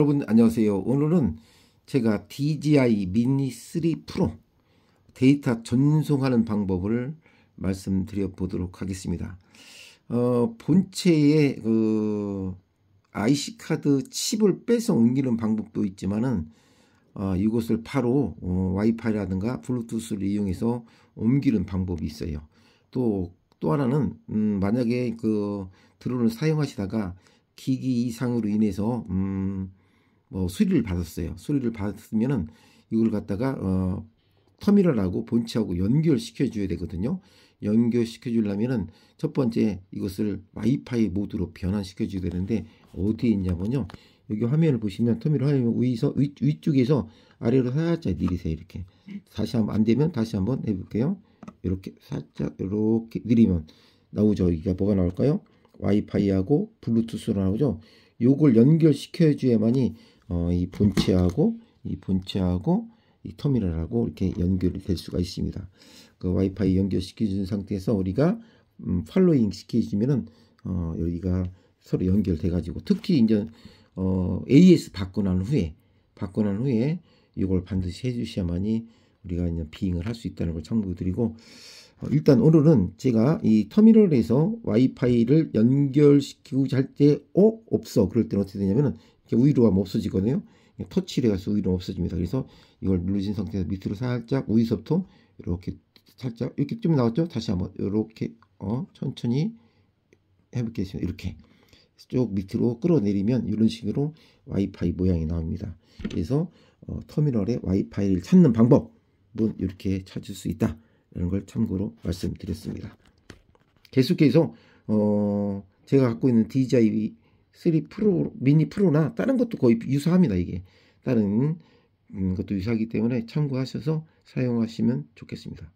여러분 안녕하세요. 오늘은 제가 DJI Mini 3 Pro 데이터 전송하는 방법을 말씀드려 보도록 하겠습니다. 어, 본체에 그 IC 카드 칩을 빼서 옮기는 방법도 있지만은 어, 이것을 바로 어, 와이파이라든가 블루투스를 이용해서 옮기는 방법이 있어요. 또또 또 하나는 음, 만약에 그 드론을 사용하시다가 기기 이상으로 인해서 음, 어, 수리를 받았어요. 수리를 받았으면은 이걸 갖다가 어, 터미널하고 본체하고 연결시켜 줘야 되거든요. 연결시켜 주려면은 첫 번째 이것을 와이파이 모드로 변환시켜 줘야 되는데 어디에 있냐면요. 여기 화면을 보시면 터미널 화면 위서 위, 위쪽에서 아래로 살짝 내리세요. 이렇게 다시 한번 안 되면 다시 한번 해볼게요. 이렇게 살짝 이렇게 내리면 나오죠. 여기가 뭐가 나올까요? 와이파이하고 블루투스로 나오죠. 요걸 연결시켜줘야만이 어, 이 본체하고 이 본체하고 이 터미널하고 이렇게 연결이 될 수가 있습니다. 그 와이파이 연결시켜준 상태에서 우리가 음, 팔로잉 시켜주면은 어, 여기가 서로 연결돼 가지고 특히 이제 어, AS 받고 난 후에 받고 난 후에 이걸 반드시 해주셔야만이 우리가 이제 비잉을 할 수 있다는 걸 참고드리고 어, 일단 오늘은 제가 이 터미널에서 와이파이를 연결시키고자 할때 어? 없어 그럴 때는 어떻게 되냐면은 위로가면 없어지거든요. 터치를 해서 위로 없어집니다. 그래서 이걸 누르신 상태에서 밑으로 살짝 위에서부터 이렇게 살짝 이렇게 좀 나왔죠? 다시 한번 이렇게 어 천천히 해볼게요 이렇게 쭉 밑으로 끌어내리면 이런 식으로 와이파이 모양이 나옵니다. 그래서 어, 터미널에 와이파이를 찾는 방법은 이렇게 찾을 수있다 이런 걸 참고로 말씀드렸습니다. 계속해서 어, 제가 갖고 있는 DJI 3 프로 미니 프로나 다른 것도 거의 유사합니다 이게 다른 음, 것도 유사하기 때문에 참고하셔서 사용하시면 좋겠습니다.